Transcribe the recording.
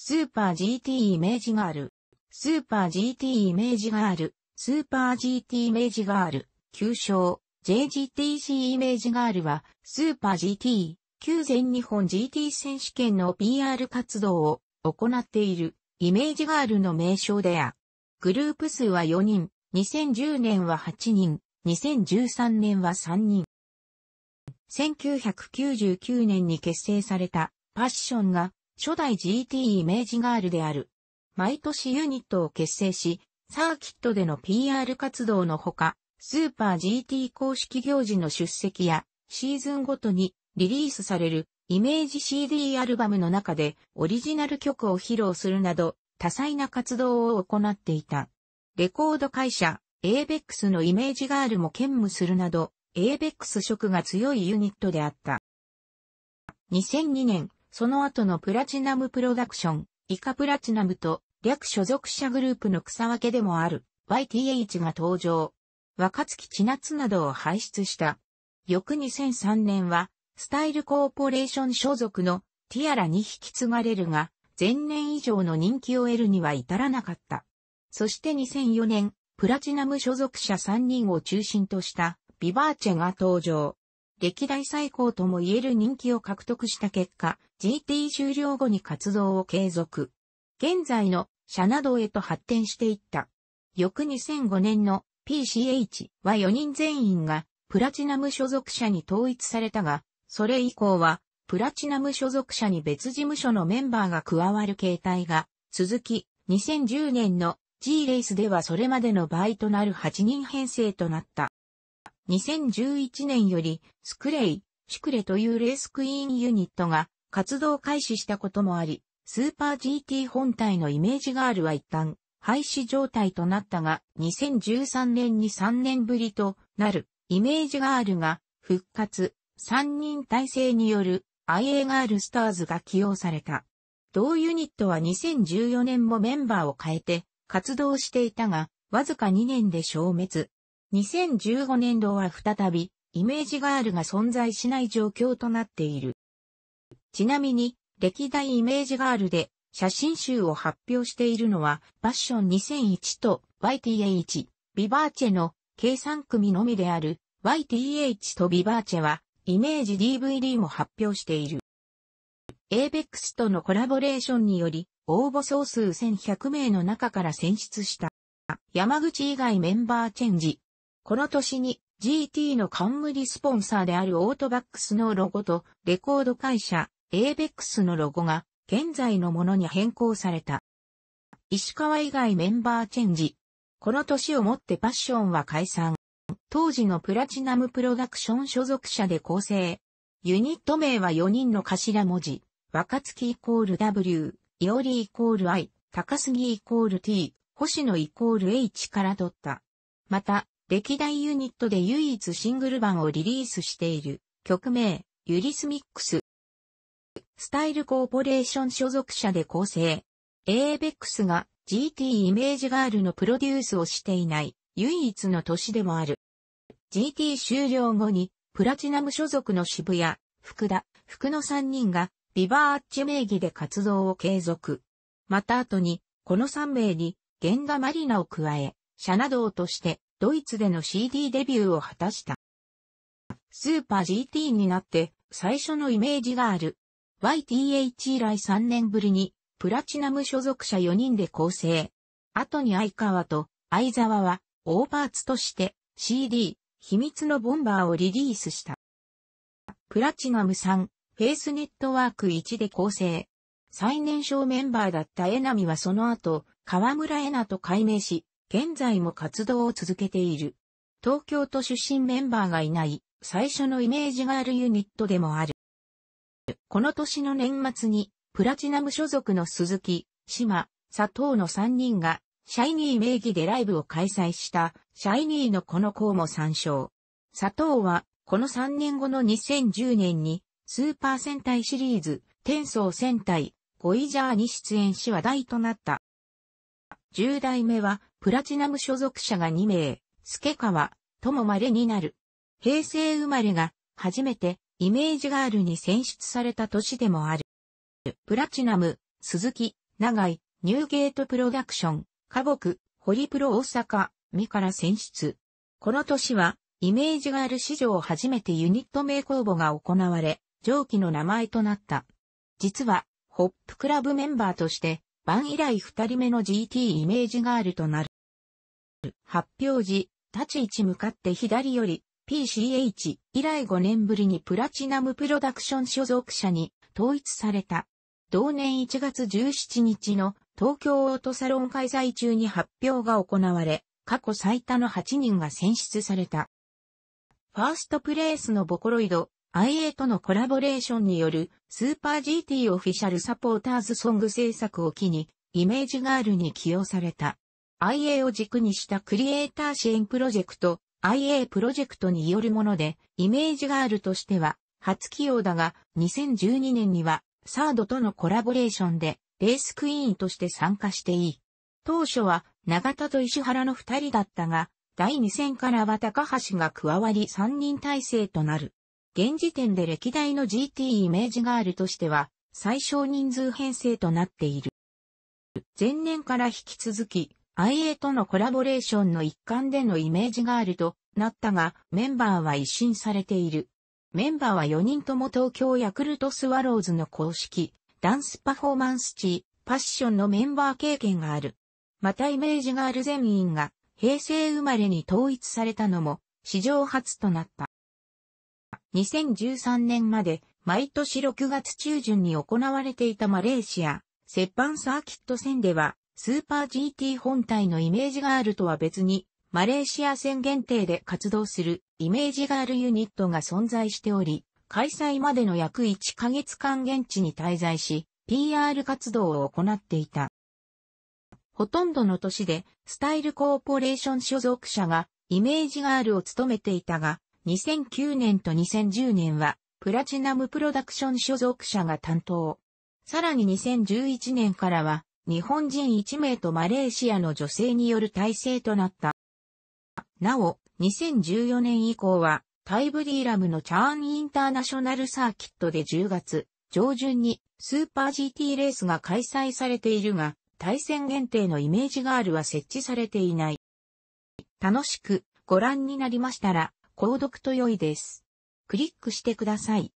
スーパー GT イメージガール。スーパー GT イメージガール。スーパー GT イメージガール。旧称、JGTC イメージガールは、スーパー GT、旧全日本 GT 選手権の PR 活動を行っている、イメージガールの名称であ。グループ数は4人、2010年は8人、2013年は3人。1999年に結成された、パッションが、初代 GT イメージガールである。毎年ユニットを結成し、サーキットでの PR 活動のほか、スーパー GT 公式行事の出席や、シーズンごとにリリースされるイメージ CD アルバムの中でオリジナル曲を披露するなど、多彩な活動を行っていた。レコード会社、エ b ベックスのイメージガールも兼務するなど、エ b ベックス色が強いユニットであった。2002年、その後のプラチナムプロダクション、イカプラチナムと略所属者グループの草分けでもある YTH が登場。若月千夏などを輩出した。翌2003年は、スタイルコーポレーション所属のティアラに引き継がれるが、前年以上の人気を得るには至らなかった。そして2004年、プラチナム所属者3人を中心としたビバーチェが登場。歴代最高とも言える人気を獲得した結果、GT 終了後に活動を継続。現在の社などへと発展していった。翌2005年の PCH は4人全員がプラチナム所属者に統一されたが、それ以降はプラチナム所属者に別事務所のメンバーが加わる形態が続き、2010年の G レースではそれまでの倍となる8人編成となった。2011年よりスクレイ、シクレというレースクイーンユニットが活動開始したこともあり、スーパー GT 本体のイメージガールは一旦廃止状態となったが、2013年に3年ぶりとなるイメージガールが復活、3人体制による IA ガールスターズが起用された。同ユニットは2014年もメンバーを変えて活動していたが、わずか2年で消滅。2015年度は再びイメージガールが存在しない状況となっている。ちなみに、歴代イメージガールで写真集を発表しているのは、ァッション2001と YTH、ビバーチェの計3組のみである YTH とビバーチェは、イメージ DVD も発表している。ABEX とのコラボレーションにより、応募総数1100名の中から選出した。山口以外メンバーチェンジ。この年に GT の冠スポンサーであるオートバックスのロゴとレコード会社 ABEX のロゴが現在のものに変更された。石川以外メンバーチェンジ。この年をもってパッションは解散。当時のプラチナムプロダクション所属者で構成。ユニット名は4人の頭文字。若月イコール W、いおりイコール I、高杉イコール T、星野イコール H から取った。また、歴代ユニットで唯一シングル版をリリースしている曲名、ユリスミックススタイルコーポレーション所属者で構成。ABEX が GT イメージガールのプロデュースをしていない唯一の都市でもある。GT 終了後にプラチナム所属の渋谷、福田、福の3人がビバーッチ名義で活動を継続。また後にこの3名にンガマリナを加え、社などとしてドイツでの CD デビューを果たした。スーパー GT になって最初のイメージガール YTH 以来3年ぶりに、プラチナム所属者4人で構成。後に相川と相沢は、オーバーツとして CD、秘密のボンバーをリリースした。プラチナム3、フェイスネットワーク1で構成。最年少メンバーだった江波はその後、河村江奈と改名し、現在も活動を続けている。東京都出身メンバーがいない、最初のイメージガールユニットでもある。この年の年末に、プラチナム所属の鈴木、島、佐藤の3人が、シャイニー名義でライブを開催した、シャイニーのこの項も参照。佐藤は、この3年後の2010年に、スーパー戦隊シリーズ、天層戦隊、ゴイジャーに出演し話題となった。10代目は、プラチナム所属者が2名、助川、ともまれになる。平成生まれが、初めて、イメージガールに選出された年でもある。プラチナム、鈴木、長井、ニューゲートプロダクション、花木、ホリプロ大阪、ミから選出。この年は、イメージガール史上初めてユニット名公募が行われ、上記の名前となった。実は、ホップクラブメンバーとして、番以来二人目の GT イメージガールとなる。発表時、立ち位置向かって左より、PCH 以来5年ぶりにプラチナムプロダクション所属者に統一された。同年1月17日の東京オートサロン開催中に発表が行われ、過去最多の8人が選出された。ファーストプレイスのボコロイド、IA とのコラボレーションによるスーパー GT オフィシャルサポーターズソング制作を機にイメージガールに起用された。IA を軸にしたクリエイター支援プロジェクト IA プロジェクトによるもので、イメージガールとしては初起用だが、2012年にはサードとのコラボレーションでレースクイーンとして参加していい。当初は永田と石原の二人だったが、第2戦からは高橋が加わり三人体制となる。現時点で歴代の GT イメージガールとしては最小人数編成となっている。前年から引き続き IA とのコラボレーションの一環でのイメージガールとなったが、メンバーは一新されている。メンバーは4人とも東京ヤクルトスワローズの公式、ダンスパフォーマンス地、パッションのメンバー経験がある。またイメージガール全員が平成生まれに統一されたのも史上初となった。2013年まで毎年6月中旬に行われていたマレーシア、パンサーキット戦ではスーパー GT 本体のイメージガールとは別に、マレーシア戦限定で活動するイメージガールユニットが存在しており、開催までの約1ヶ月間現地に滞在し、PR 活動を行っていた。ほとんどの年で、スタイルコーポレーション所属者が、イメージガールを務めていたが、2009年と2010年は、プラチナムプロダクション所属者が担当。さらに2011年からは、日本人1名とマレーシアの女性による体制となった。なお、2014年以降は、タイブディーラムのチャーンインターナショナルサーキットで10月上旬にスーパー GT レースが開催されているが、対戦限定のイメージガールは設置されていない。楽しくご覧になりましたら、購読と良いです。クリックしてください。